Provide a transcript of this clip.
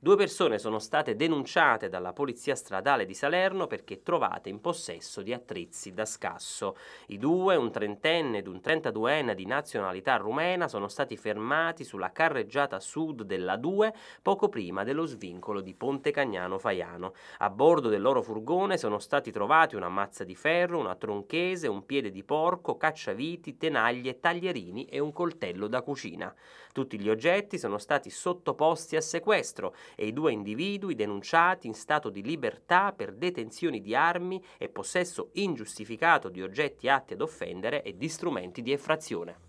Due persone sono state denunciate dalla Polizia Stradale di Salerno perché trovate in possesso di attrezzi da scasso. I due, un trentenne ed un trentaduenne di nazionalità rumena, sono stati fermati sulla carreggiata sud della 2 poco prima dello svincolo di Ponte Cagnano Faiano. A bordo del loro furgone sono stati trovati una mazza di ferro, una tronchese, un piede di porco, cacciaviti, tenaglie, taglierini e un coltello da cucina. Tutti gli oggetti sono stati sottoposti a sequestro e i due individui denunciati in stato di libertà per detenzioni di armi e possesso ingiustificato di oggetti atti ad offendere e di strumenti di effrazione.